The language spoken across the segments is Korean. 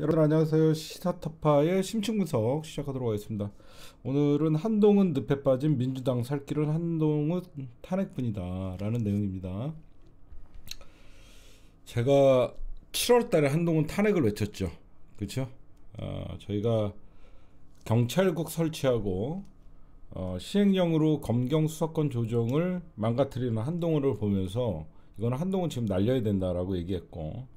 여러분 안녕하세요. 시사터파의 심층분석 시작하도록 하겠습니다. 오늘은 한동훈 늪에 빠진 민주당 살 길은 한동훈 탄핵뿐이다 라는 내용입니다. 제가 7월 달에 한동훈 탄핵을 외쳤죠. 그렇죠? 어, 저희가 경찰국 설치하고 어, 시행령으로 검경 수사권 조정을 망가뜨리는 한동훈을 보면서 이건 한동훈 지금 날려야 된다라고 얘기했고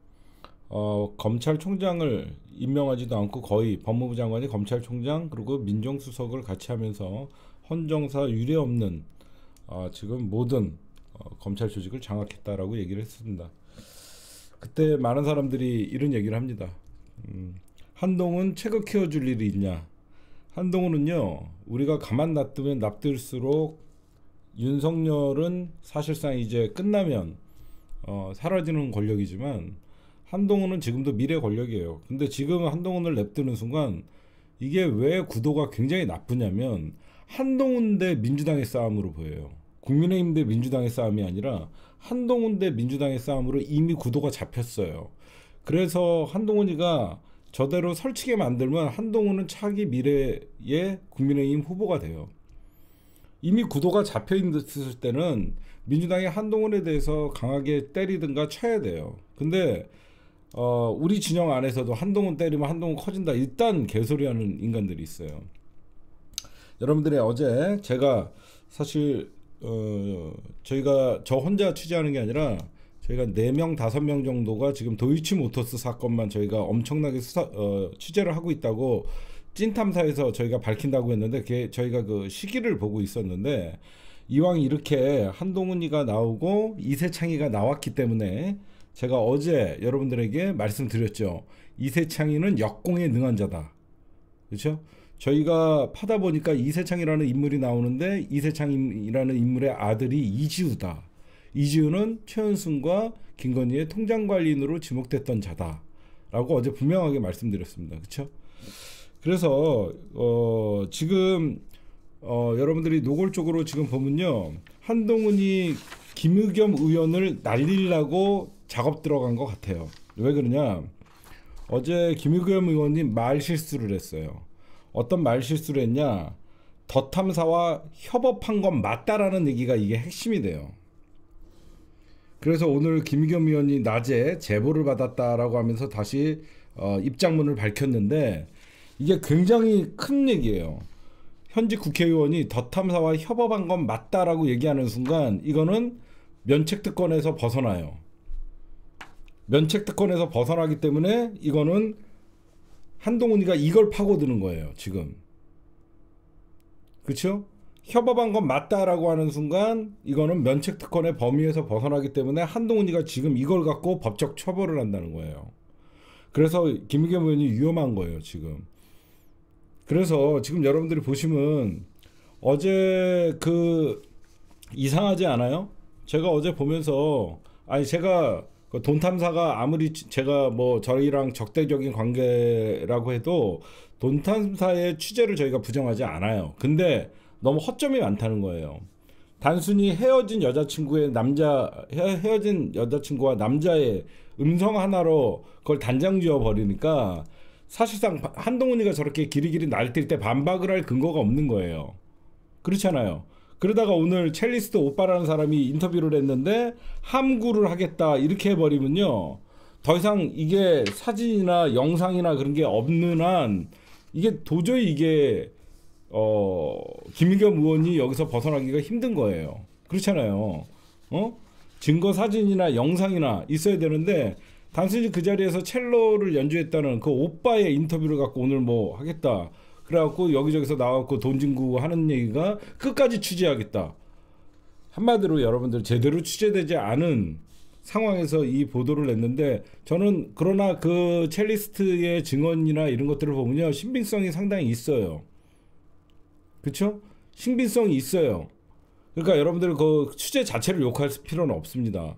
어, 검찰총장을 임명하지도 않고 거의 법무부 장관이 검찰총장 그리고 민정수석을 같이 하면서 헌정사 유례 없는 어, 지금 모든 어, 검찰 조직을 장악했다라고 얘기를 했습니다. 그때 많은 사람들이 이런 얘기를 합니다. 음, 한동훈 체격 키워줄 일이 있냐? 한동훈은요 우리가 가만 놔두면 납둘수록 윤석열은 사실상 이제 끝나면 어, 사라지는 권력이지만 한동훈은 지금도 미래 권력이에요. 근데 지금 한동훈을 냅두는 순간 이게 왜 구도가 굉장히 나쁘냐면 한동훈 대 민주당의 싸움으로 보여요. 국민의힘 대 민주당의 싸움이 아니라 한동훈 대 민주당의 싸움으로 이미 구도가 잡혔어요. 그래서 한동훈이가 저대로 설치게 만들면 한동훈은 차기 미래의 국민의힘 후보가 돼요. 이미 구도가 잡혀 있을 때는 민주당이 한동훈에 대해서 강하게 때리든가 쳐야 돼요. 근데 어, 우리 진영 안에서도 한동훈 때리면 한동훈 커진다. 일단 개소리하는 인간들이 있어요. 여러분들의 어제 제가 사실 어, 저희가 저 혼자 취재하는 게 아니라 저희가 4명, 5명 정도가 지금 도이치모터스 사건만 저희가 엄청나게 수사, 어, 취재를 하고 있다고 찐탐사에서 저희가 밝힌다고 했는데 게 저희가 그 시기를 보고 있었는데 이왕 이렇게 한동훈이가 나오고 이세창이가 나왔기 때문에 제가 어제 여러분들에게 말씀드렸죠. 이세창이는 역공에 능한 자다. 그렇죠? 저희가 파다 보니까 이세창이라는 인물이 나오는데 이세창이라는 인물의 아들이 이지우다. 이지우는 최은순과 김건희의 통장 관리인으로 지목됐던 자다. 라고 어제 분명하게 말씀드렸습니다. 그렇죠? 그래서 어, 지금 어, 여러분들이 노골적으로 지금 보면요. 한동훈이 김의겸 의원을 날리려고 작업 들어간 것 같아요. 왜 그러냐? 어제 김의겸 의원이 말 실수를 했어요. 어떤 말 실수를 했냐? 더 탐사와 협업한 건 맞다라는 얘기가 이게 핵심이 돼요. 그래서 오늘 김의겸 의원이 낮에 제보를 받았다라고 하면서 다시 어, 입장문을 밝혔는데 이게 굉장히 큰 얘기예요. 현직 국회의원이 더 탐사와 협업한 건 맞다라고 얘기하는 순간 이거는 면책 특권에서 벗어나요. 면책 특권에서 벗어나기 때문에 이거는 한동훈이가 이걸 파고드는 거예요, 지금. 그렇죠? 협업한 건 맞다라고 하는 순간 이거는 면책 특권의 범위에서 벗어나기 때문에 한동훈이가 지금 이걸 갖고 법적 처벌을 한다는 거예요. 그래서 김의겸 의원이 위험한 거예요, 지금. 그래서 지금 여러분들이 보시면 어제 그 이상하지 않아요? 제가 어제 보면서 아니 제가 그 돈 탐사가 아무리 제가 뭐 저희랑 적대적인 관계라고 해도 돈 탐사의 취재를 저희가 부정하지 않아요. 근데 너무 허점이 많다는 거예요. 단순히 헤어진 여자친구의 남자 헤어진 여자친구와 남자의 음성 하나로 그걸 단장 지어 버리니까 사실상 한동훈이가 저렇게 길이길이 날뛸 때 반박을 할 근거가 없는 거예요. 그렇잖아요. 그러다가 오늘 첼리스트 오빠라는 사람이 인터뷰를 했는데 함구를 하겠다 이렇게 해버리면요. 더 이상 이게 사진이나 영상이나 그런 게 없는 한 이게 도저히 이게 어 김의겸 의원이 여기서 벗어나기가 힘든 거예요. 그렇잖아요. 어? 증거 사진이나 영상이나 있어야 되는데 단순히 그 자리에서 첼로를 연주했다는 그 오빠의 인터뷰를 갖고 오늘 뭐 하겠다. 그래갖고 여기저기서 나왔고 돈 진구 하는 얘기가 끝까지 취재하겠다. 한마디로 여러분들 제대로 취재되지 않은 상황에서 이 보도를 냈는데 저는 그러나 그 첼리스트의 증언이나 이런 것들을 보면요 신빙성이 상당히 있어요. 그렇죠? 신빙성이 있어요. 그러니까 여러분들 그 취재 자체를 욕할 필요는 없습니다.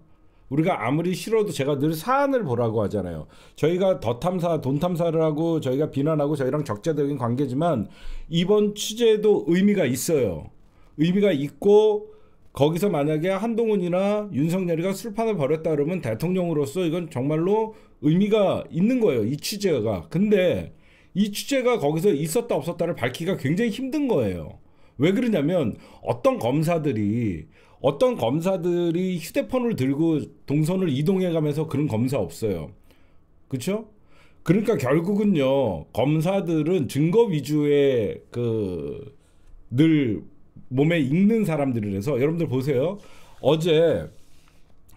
우리가 아무리 싫어도 제가 늘 사안을 보라고 하잖아요. 저희가 더 탐사, 돈 탐사를 하고 저희가 비난하고 저희랑 적자적인 관계지만 이번 취재도 의미가 있어요. 의미가 있고 거기서 만약에 한동훈이나 윤석열이가 술판을 벌였다 그러면 대통령으로서 이건 정말로 의미가 있는 거예요. 이 취재가. 근데 이 취재가 거기서 있었다 없었다를 밝히기가 굉장히 힘든 거예요. 왜 그러냐면 어떤 검사들이 어떤 검사들이 휴대폰을 들고 동선을 이동해가면서 그런 검사 없어요. 그렇죠? 그러니까 결국은요 검사들은 증거 위주의 그 늘 몸에 익는 사람들을 해서 여러분들 보세요 어제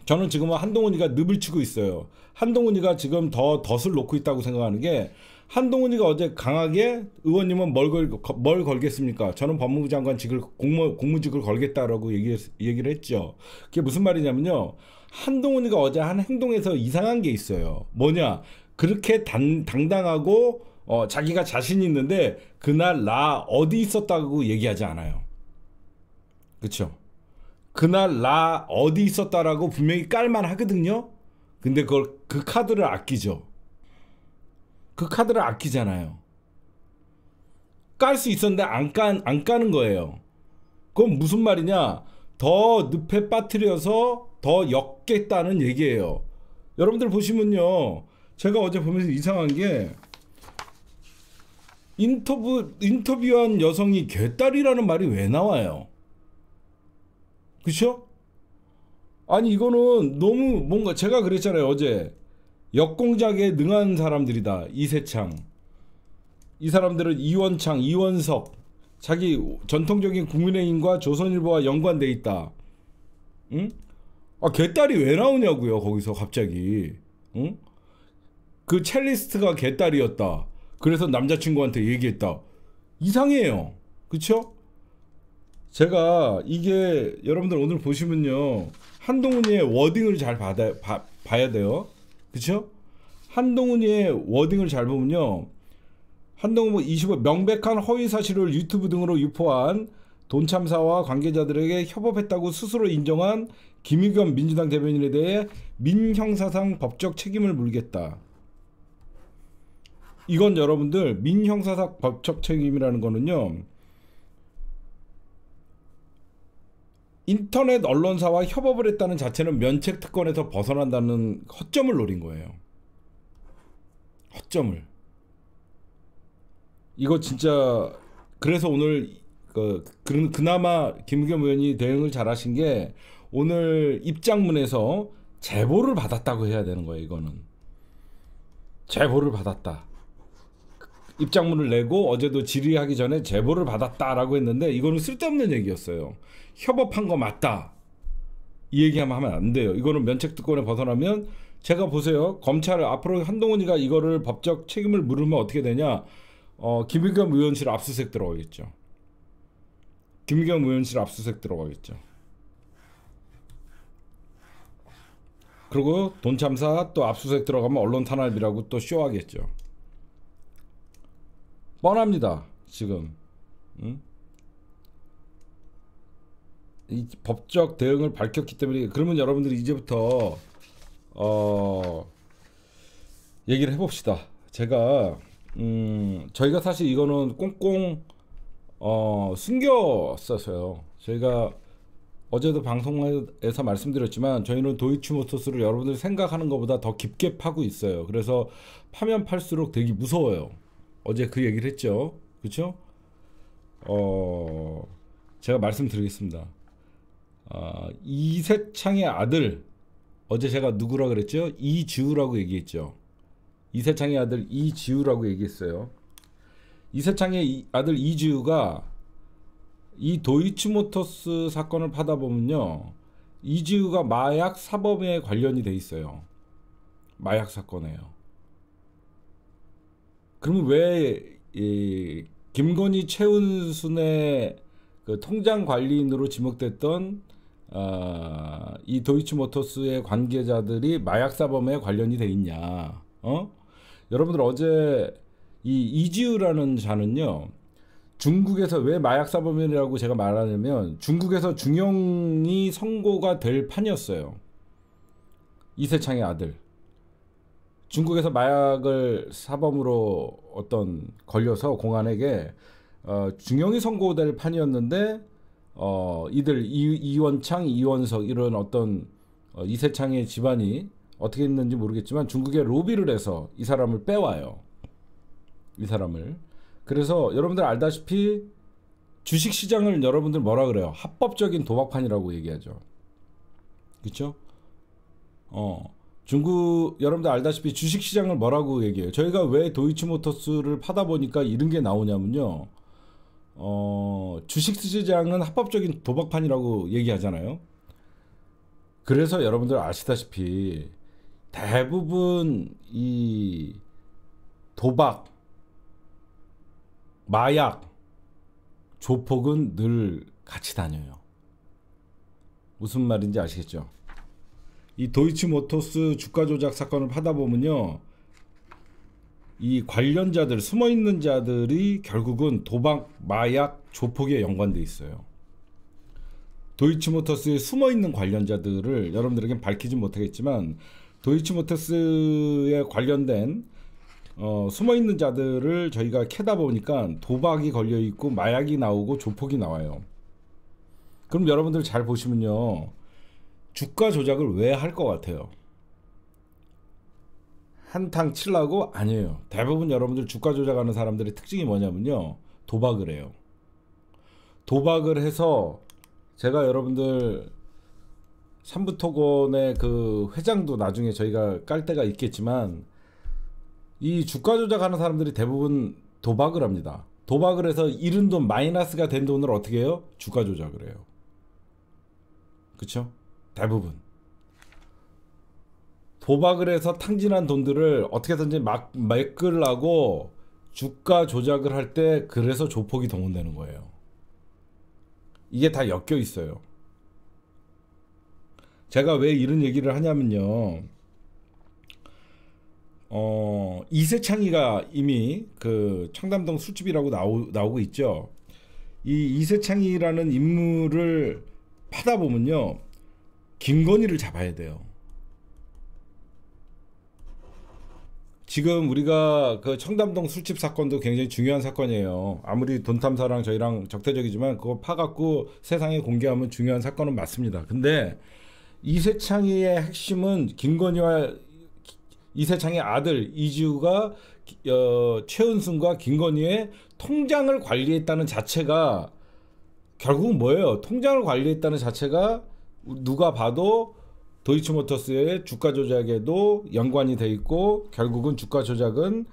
저는 지금 한동훈이가 늪을 치고 있어요. 한동훈이가 지금 더 덫을 놓고 있다고 생각하는 게 한동훈이가 어제 강하게 의원님은 뭘, 걸, 뭘 걸겠습니까? 저는 법무부 장관직을 공무, 공무직을 걸겠다라고 얘기, 얘기를 했죠. 그게 무슨 말이냐면요. 한동훈이가 어제 한 행동에서 이상한 게 있어요. 뭐냐? 그렇게 단, 당당하고 어, 자기가 자신 있는데 그날 나 어디 있었다고 얘기하지 않아요. 그렇죠? 그날 나 어디 있었다라고 분명히 깔만 하거든요. 근데 그걸 그 카드를 아끼죠. 그 카드를 아끼잖아요. 깔 수 있었는데 안, 깐, 안 까는 거예요. 그건 무슨 말이냐? 더 늪에 빠뜨려서 더 엮겠다는 얘기예요. 여러분들 보시면요. 제가 어제 보면서 이상한 게 인터뷰 인터뷰한 여성이 개딸이라는 말이 왜 나와요? 그쵸? 아니 이거는 너무 뭔가 제가 그랬잖아요 어제 역공작에 능한 사람들이다 이세창 이 사람들은 이원창 이원석 자기 전통적인 국민의힘과 조선일보와 연관돼 있다 응? 아 개딸이 왜 나오냐고요 거기서 갑자기 응? 그 첼리스트가 개딸이었다 그래서 남자친구한테 얘기했다 이상해요 그쵸? 제가 이게 여러분들 오늘 보시면요. 한동훈이의 워딩을 잘 받아, 바, 봐야 돼요. 그쵸? 한동훈이의 워딩을 잘 보면요. 한동훈 25 뭐 명백한 허위 사실을 유튜브 등으로 유포한 돈참사와 관계자들에게 협업했다고 스스로 인정한 김의겸 민주당 대변인에 대해 민형사상 법적 책임을 물겠다. 이건 여러분들 민형사상 법적 책임이라는 거는요. 인터넷 언론사와 협업을 했다는 자체는 면책 특권에서 벗어난다는 허점을 노린 거예요. 허점을. 이거 진짜 그래서 오늘 그, 그 그나마 김경 의원이 대응을 잘하신 게 오늘 입장문에서 제보를 받았다고 해야 되는 거예요. 이거는 제보를 받았다. 입장문을 내고 어제도 질의하기 전에 제보를 받았다라고 했는데 이거는 쓸데없는 얘기였어요. 협업한 거 맞다. 이 얘기하면 하면 안 돼요. 이거는 면책 특권에 벗어나면 제가 보세요. 검찰 앞으로 한동훈이가 이거를 법적 책임을 물으면 어떻게 되냐? 어, 김의겸 의원실 압수수색 들어가겠죠. 김의겸 의원실 압수수색 들어가겠죠. 그리고 돈 참사 또 압수수색 들어가면 언론 탄압이라고 또 쇼하겠죠. 뻔합니다. 지금 응? 이 법적 대응을 밝혔기 때문에 그러면 여러분들이 이제부터 어 얘기를 해봅시다. 제가 음 저희가 사실 이거는 꽁꽁 어 숨겼었어요. 저희가 어제도 방송에서 말씀드렸지만 저희는 도이치모터스를 여러분들 생각하는 것보다 더 깊게 파고 있어요. 그래서 파면 팔수록 되게 무서워요. 어제 그 얘기를 했죠. 그쵸어 제가 말씀드리겠습니다. 아, 이세창의 아들 어제 제가 누구라 그랬죠? 이지우라고 얘기했죠. 이세창의 아들 이지우라고 얘기했어요. 이세창의 이, 아들 이지우가 이 도이치모터스 사건을 파다 보면요. 이지우가 마약 사범에 관련이 돼 있어요. 마약 사건에요. 그러면 왜이 김건희 최은순의 그 통장 관리인으로 지목됐던 어, 이 도이치모터스의 관계자들이 마약 사범에 관련이 돼 있냐? 어? 여러분들 어제 이 이지우라는 자는요. 중국에서 왜 마약 사범이라고 제가 말하냐면 중국에서 중형이 선고가 될 판이었어요. 이세창의 아들. 중국에서 마약을 사범으로 어떤 걸려서 공안에게 어, 중형이 선고될 판이었는데 어, 이들 이, 이원창, 이원석 이런 어떤 어, 이세창의 집안이 어떻게 했는지 모르겠지만 중국에 로비를 해서 이 사람을 빼와요. 이 사람을. 그래서 여러분들 알다시피 주식 시장을 여러분들 뭐라 그래요? 합법적인 도박판이라고 얘기하죠. 그렇죠? 어. 중국 여러분들 알다시피 주식 시장을 뭐라고 얘기해요. 저희가 왜 도이치모터스를 파다 보니까 이런 게 나오냐면요. 어, 주식 시장은 합법적인 도박판이라고 얘기하잖아요. 그래서 여러분들 아시다시피 대부분 이 도박, 마약, 조폭은 늘 같이 다녀요. 무슨 말인지 아시겠죠? 이 도이치모터스 주가 조작 사건을 파다 보면요. 이 관련자들 숨어 있는 자들이 결국은 도박, 마약, 조폭에 연관돼 있어요. 도이치모터스에 숨어 있는 관련자들을 여러분들에게 밝히진 못하겠지만 도이치모터스에 관련된 어, 숨어 있는 자들을 저희가 캐다 보니까 도박이 걸려 있고 마약이 나오고 조폭이 나와요. 그럼 여러분들 잘 보시면요. 주가 조작을 왜 할 것 같아요? 한탕 칠라고 아니에요. 대부분 여러분들 주가 조작하는 사람들의 특징이 뭐냐면요. 도박을 해요. 도박을 해서 제가 여러분들 삼부토건의 그 회장도 나중에 저희가 깔 때가 있겠지만 이 주가 조작하는 사람들이 대부분 도박을 합니다. 도박을 해서 잃은 돈 마이너스가 된 돈을 어떻게 해요? 주가 조작을 해요. 그렇죠? 대부분 도박을 해서 탕진한 돈들을 어떻게든지 막 매끌라고 주가 조작을 할 때 그래서 조폭이 동원되는 거예요. 이게 다 엮여 있어요. 제가 왜 이런 얘기를 하냐면요. 어, 이세창이가 이미 그 청담동 술집이라고 나오, 나오고 있죠. 이 이세창이라는 인물을 파다 보면요. 김건희를 잡아야 돼요. 지금 우리가 그 청담동 술집 사건도 굉장히 중요한 사건이에요. 아무리 돈탐사랑 저희랑 적대적이지만 그거 파갖고 세상에 공개하면 중요한 사건은 맞습니다. 근데 이세창의 핵심은 김건희와 이세창의 아들 이지우가 어, 최은순과 김건희의 통장을 관리했다는 자체가 결국은 뭐예요? 통장을 관리했다는 자체가 누가 봐도 도이치모터스의 주가 조작에도 연관이 돼 있고 결국은 주가 조작은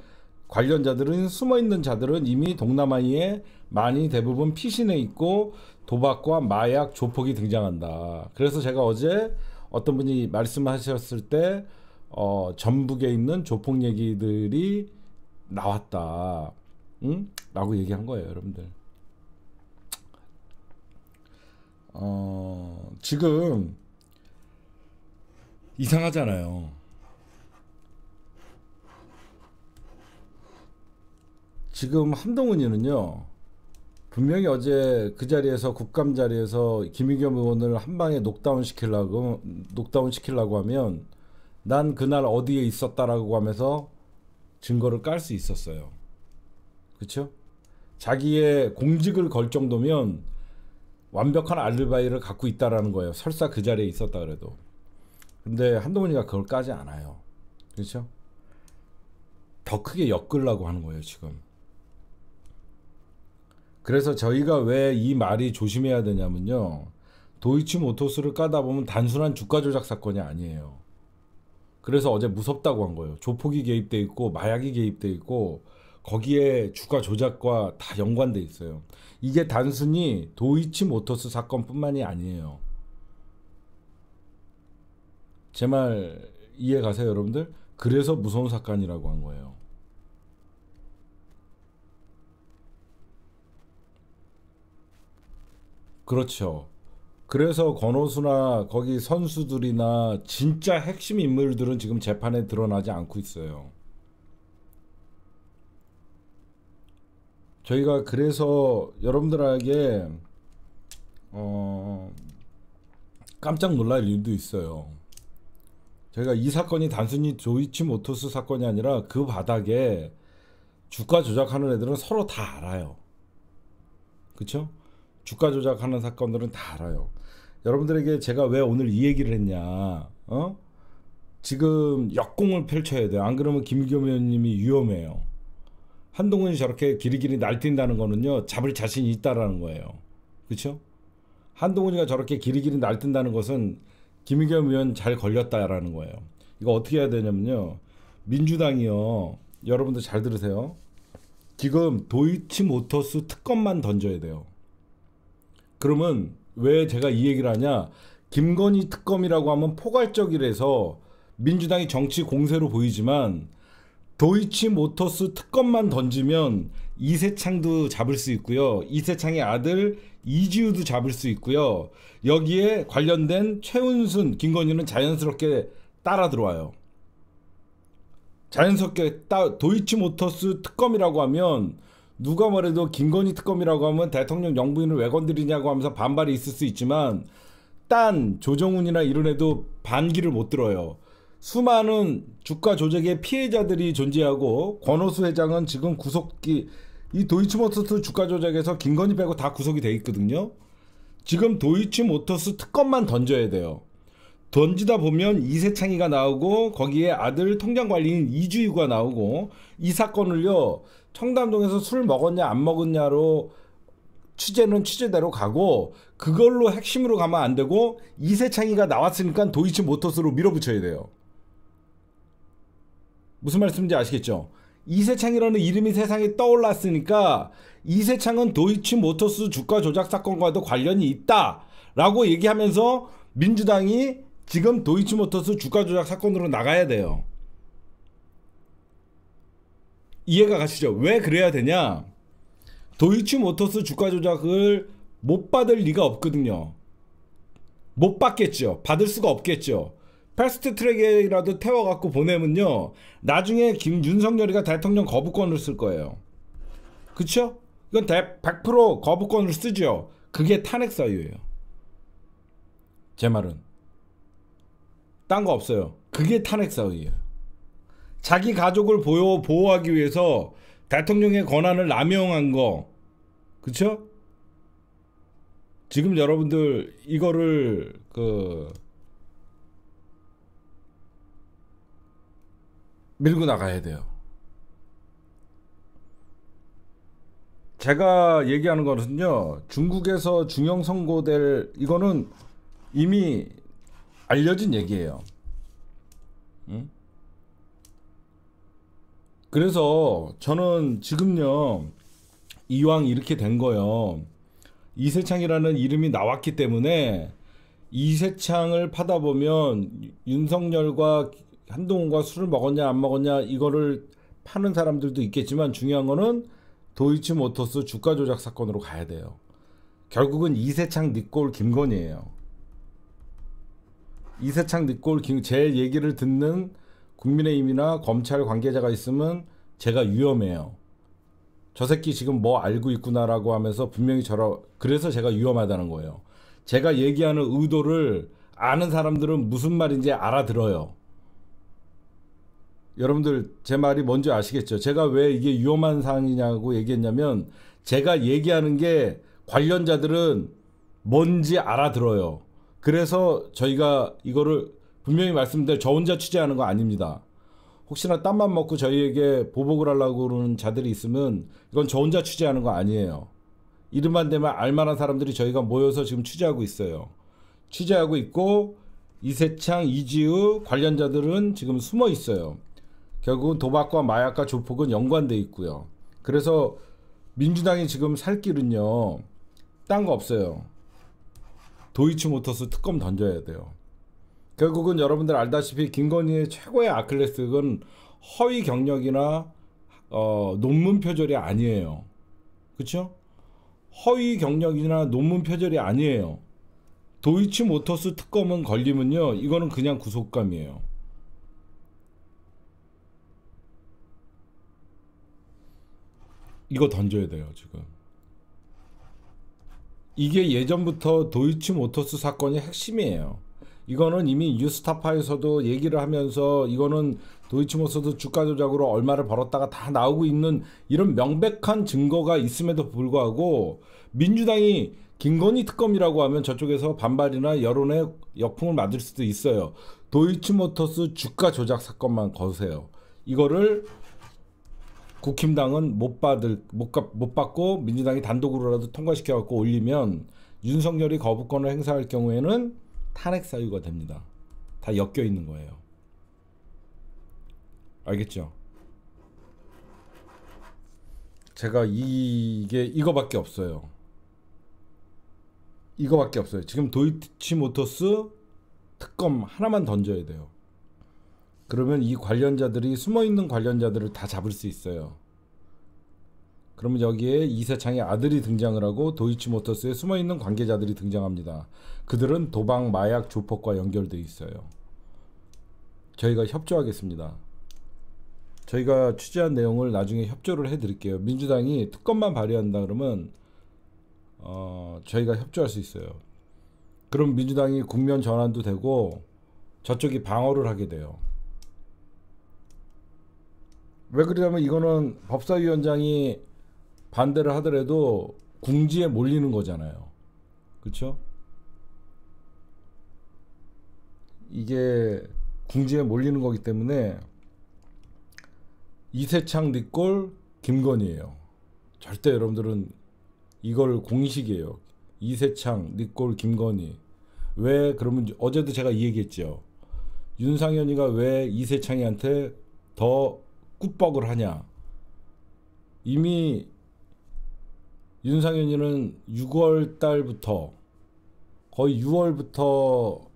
관련자들은 숨어 있는 자들은 이미 동남아에 많이 대부분 피신해 있고 도박과 마약 조폭이 등장한다. 그래서 제가 어제 어떤 분이 말씀하셨을 때 어, 전북에 있는 조폭 얘기들이 나왔다. 응? 라고 얘기한 거예요, 여러분들. 어, 지금 이상하잖아요. 지금 한동훈이는요. 분명히 어제 그 자리에서 국감 자리에서 김의겸 의원을 한 방에 녹다운 시키려고 녹다운 시키려고 하면 난 그날 어디에 있었다라고 하면서 증거를 깔 수 있었어요. 그렇죠? 자기의 공직을 걸 정도면 완벽한 알리바이를 갖고 있다라는 거예요. 설사 그 자리에 있었다 그래도. 근데 한동훈이가 그걸 까지 않아요. 그렇죠? 더 크게 엮으려고 하는 거예요, 지금. 그래서 저희가 왜 이 말이 조심해야 되냐면요. 도이치 모토스를 까다 보면 단순한 주가 조작 사건이 아니에요. 그래서 어제 무섭다고 한 거예요. 조폭이 개입돼 있고 마약이 개입돼 있고 거기에 주가 조작과 다 연관돼 있어요. 이게 단순히 도이치 모터스 사건뿐만이 아니에요. 제 말 이해 가세요, 여러분들? 그래서 무서운 사건이라고 한 거예요. 그렇죠. 그래서 권호수나 거기 선수들이나 진짜 핵심 인물들은 지금 재판에 드러나지 않고 있어요. 저희가 그래서 여러분들에게 어 깜짝 놀랄 일도 있어요. 저희가 이 사건이 단순히 조이치 모토스 사건이 아니라 그 바닥에 주가 조작하는 애들은 서로 다 알아요. 그쵸? 주가 조작하는 사건들은 다 알아요. 여러분들에게 제가 왜 오늘 이 얘기를 했냐, 어? 지금 역공을 펼쳐야 돼요. 안 그러면 김겸현님이 위험해요. 한동훈이 저렇게 길이길이 날뛴다는 거는요 잡을 자신이 있다라는 거예요. 그렇죠? 한동훈이가 저렇게 길이길이 날뛴다는 것은 김의겸 의원 잘 걸렸다라는 거예요. 이거 어떻게 해야 되냐면요. 민주당이요. 여러분들 잘 들으세요. 지금 도이치모터스 특검만 던져야 돼요. 그러면 왜 제가 이 얘기를 하냐? 김건희 특검이라고 하면 포괄적이라서 민주당이 정치 공세로 보이지만 도이치 모터스 특검만 던지면 이세창도 잡을 수 있고요. 이세창의 아들 이지우도 잡을 수 있고요. 여기에 관련된 최은순, 김건희는 자연스럽게 따라 들어와요. 자연스럽게 따, 도이치모터스 특검이라고 하면 누가 말해도 김건희 특검이라고 하면 대통령 영부인을 왜 건드리냐고 하면서 반발이 있을 수 있지만 딴 조정훈이나 이런 애도 반기를 못 들어요. 수많은 주가 조작의 피해자들이 존재하고 권오수 회장은 지금 구속기이 도이치모터스 주가 조작에서 김건희 빼고 다 구속이 돼 있거든요. 지금 도이치모터스 특검만 던져야 돼요. 던지다 보면 이세창이가 나오고 거기에 아들 통장관리인 이주희가 나오고 이 사건을요 청담동에서 술 먹었냐 안 먹었냐로 취재는 취재대로 가고 그걸로 핵심으로 가면 안 되고 이세창이가 나왔으니까 도이치 모터스로 밀어붙여야 돼요. 무슨 말씀인지 아시겠죠? 이세창이라는 이름이 세상에 떠올랐으니까 이세창은 도이치모터스 주가 조작 사건과도 관련이 있다 라고 얘기하면서 민주당이 지금 도이치모터스 주가 조작 사건으로 나가야 돼요 이해가 가시죠? 왜 그래야 되냐 도이치모터스 주가 조작을 못 받을 리가 없거든요 못 받겠죠 받을 수가 없겠죠 패스트 트랙에라도 태워갖고 보내면요. 나중에 김, 윤석열이가 대통령 거부권을 쓸 거예요. 그쵸? 이건 대, 100% 거부권을 쓰죠. 그게 탄핵 사유예요. 제 말은. 딴 거 없어요. 그게 탄핵 사유예요. 자기 가족을 보호, 보호하기 위해서 대통령의 권한을 남용한 거. 그쵸? 지금 여러분들 이거를 그 밀고 나가야 돼요. 제가 얘기하는 것은요, 중국에서 중형 선고될 이거는 이미 알려진 얘기예요. 응? 그래서 저는 지금요, 이왕 이렇게 된 거요, 이세창이라는 이름이 나왔기 때문에 이세창을 파다 보면 윤석열과 한동훈과 술을 먹었냐 안 먹었냐 이거를 파는 사람들도 있겠지만 중요한 거는 도이치모터스 주가 조작 사건으로 가야 돼요. 결국은 이세창 니골김건이에요 이세창 니골김제 얘기를 듣는 국민의힘이나 검찰 관계자가 있으면 제가 위험해요. 저 새끼 지금 뭐 알고 있구나라고 하면서 분명히 저러 그래서 제가 위험하다는 거예요. 제가 얘기하는 의도를 아는 사람들은 무슨 말인지 알아들어요. 여러분들 제 말이 뭔지 아시겠죠? 제가 왜 이게 위험한 사항이냐고 얘기했냐면 제가 얘기하는 게 관련자들은 뭔지 알아들어요. 그래서 저희가 이거를 분명히 말씀드려 저 혼자 취재하는 거 아닙니다. 혹시나 땀만 먹고 저희에게 보복을 하려고 그러는 자들이 있으면 이건 저 혼자 취재하는 거 아니에요. 이름만 되면 알만한 사람들이 저희가 모여서 지금 취재하고 있어요. 취재하고 있고 이세창, 이지우 관련자들은 지금 숨어 있어요. 결국은 도박과 마약과 조폭은 연관돼 있고요. 그래서 민주당이 지금 살 길은요. 딴 거 없어요. 도이치모터스 특검 던져야 돼요. 결국은 여러분들 알다시피 김건희의 최고의 아클레스는 허위 경력이나 어, 논문 표절이 아니에요. 그렇죠? 허위 경력이나 논문 표절이 아니에요. 도이치모터스 특검은 걸리면요. 이거는 그냥 구속감이에요. 이거 던져야 돼요 지금 이게 예전부터 도이치 모터스 사건의 핵심이에요 이거는 이미 뉴스타파에서도 얘기를 하면서 이거는 도이치모터스 주가 조작으로 얼마를 벌었다가 다 나오고 있는 이런 명백한 증거가 있음에도 불구하고 민주당이 김건희 특검이라고 하면 저쪽에서 반발이나 여론의 역풍을 맞을 수도 있어요. 도이치모터스 주가 조작 사건만 거세요. 이거를 국힘당은 못 받을 못, 가, 못 받고 민주당이 단독으로라도 통과시켜 갖고 올리면 윤석열이 거부권을 행사할 경우에는 탄핵 사유가 됩니다. 다 엮여 있는 거예요. 알겠죠? 제가 이게 이거밖에 없어요. 이거밖에 없어요. 지금 도이치모터스 특검 하나만 던져야 돼요. 그러면 이 관련자들이 숨어 있는 관련자들을 다 잡을 수 있어요. 그러면 여기에 이세창의 아들이 등장을 하고 도이치모터스에 숨어 있는 관계자들이 등장합니다. 그들은 도박, 마약, 조폭과 연결돼 있어요. 저희가 협조하겠습니다. 저희가 취재한 내용을 나중에 협조를 해드릴게요. 민주당이 특검만 발의한다 그러면 어, 저희가 협조할 수 있어요. 그럼 민주당이 국면 전환도 되고 저쪽이 방어를 하게 돼요. 왜 그러냐면 이거는 법사위원장이 반대를 하더라도 궁지에 몰리는 거잖아요. 그렇죠? 이게 궁지에 몰리는 거기 때문에 이세창 니꼴 김건희예요. 절대 여러분들은 이걸 공식이에요. 이세창 니꼴 김건희. 왜 그러면 어제도 제가 이 얘기했죠. 윤상현이가 왜 이세창이한테 더 굿박을 하냐. 이미 윤상현이는 6월 달부터 거의 6월부터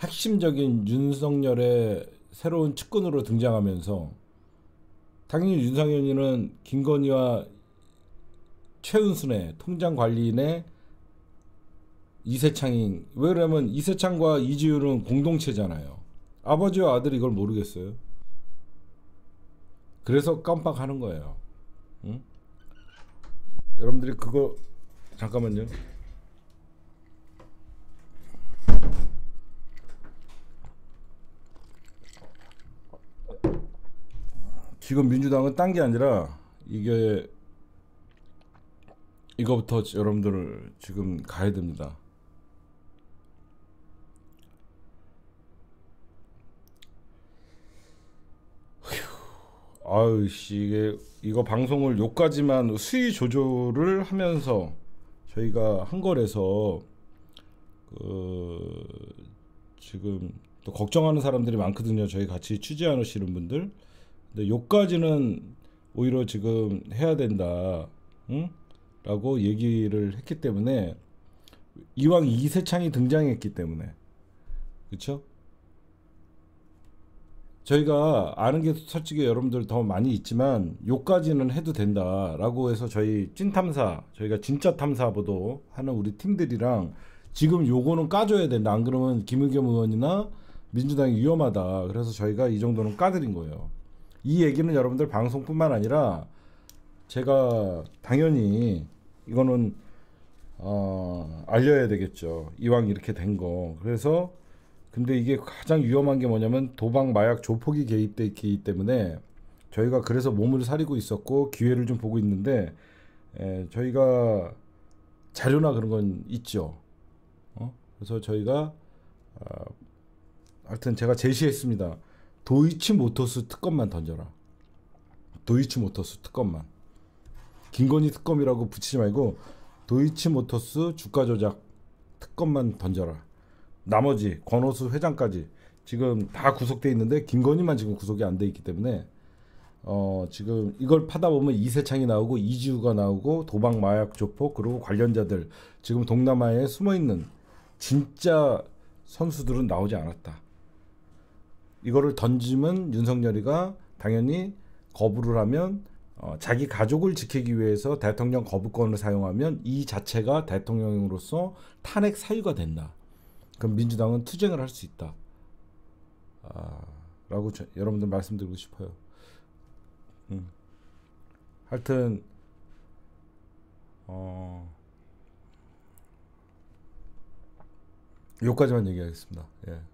핵심적인 윤석열의 새로운 측근으로 등장하면서 당연히 윤상현이는 김건희와 최은순의 통장 관리인의 이세창인 왜 그러면 냐 이세창과 이지율은 공동체잖아요. 아버지와 아들이 이걸 모르겠어요. 그래서 깜빡하는 거예요. 응? 여러분들이 그거 잠깐만요. 지금 민주당은 딴 게 아니라 이게 이거부터 여러분들을 지금 가야 됩니다. 아유 씨 이게 이거 방송을 요까지만 수위 조절을 하면서 저희가 한 거래서 그 지금 또 걱정하는 사람들이 많거든요. 저희 같이 취재하시는 분들. 근데 요까지는 오히려 지금 해야 된다. 응? 라고 얘기를 했기 때문에 이왕 이세창이 등장했기 때문에 그렇죠? 저희가 아는 게 솔직히 여러분들 더 많이 있지만 요까지는 해도 된다라고 해서 저희 찐탐사 저희가 진짜 탐사보도 하는 우리 팀들이랑 지금 요거는 까줘야 된다 안 그러면 김의겸 의원이나 민주당이 위험하다 그래서 저희가 이 정도는 까드린 거예요 이 얘기는 여러분들 방송뿐만 아니라 제가 당연히 이거는 어, 알려야 되겠죠 이왕 이렇게 된 거 그래서 근데 이게 가장 위험한 게 뭐냐면 도박, 마약, 조폭이 개입돼 있기 때문에 저희가 그래서 몸을 사리고 있었고 기회를 좀 보고 있는데 에, 저희가 자료나 그런 건 있죠. 어? 그래서 저희가 어, 아, 하여튼 제가 제시했습니다. 도이치 모터스 특검만 던져라. 도이치 모터스 특검만. 김건희 특검이라고 붙이지 말고 도이치 모터스 주가 조작 특검만 던져라. 나머지 권오수 회장까지 지금 다 구속돼 있는데 김건희만 지금 구속이 안 돼 있기 때문에 어 지금 이걸 파다 보면 이세창이 나오고 이지우가 나오고 도박 마약 조폭 그리고 관련자들 지금 동남아에 숨어 있는 진짜 선수들은 나오지 않았다. 이거를 던지면 윤석열이가 당연히 거부를 하면 어, 자기 가족을 지키기 위해서 대통령 거부권을 사용하면 이 자체가 대통령으로서 탄핵 사유가 된다. 그럼 민주당은 투쟁을 할 수 있다. 아, 라고 저, 여러분들 말씀드리고 싶어요. 음. 하여튼 어 여기까지만 얘기하겠습니다. 예.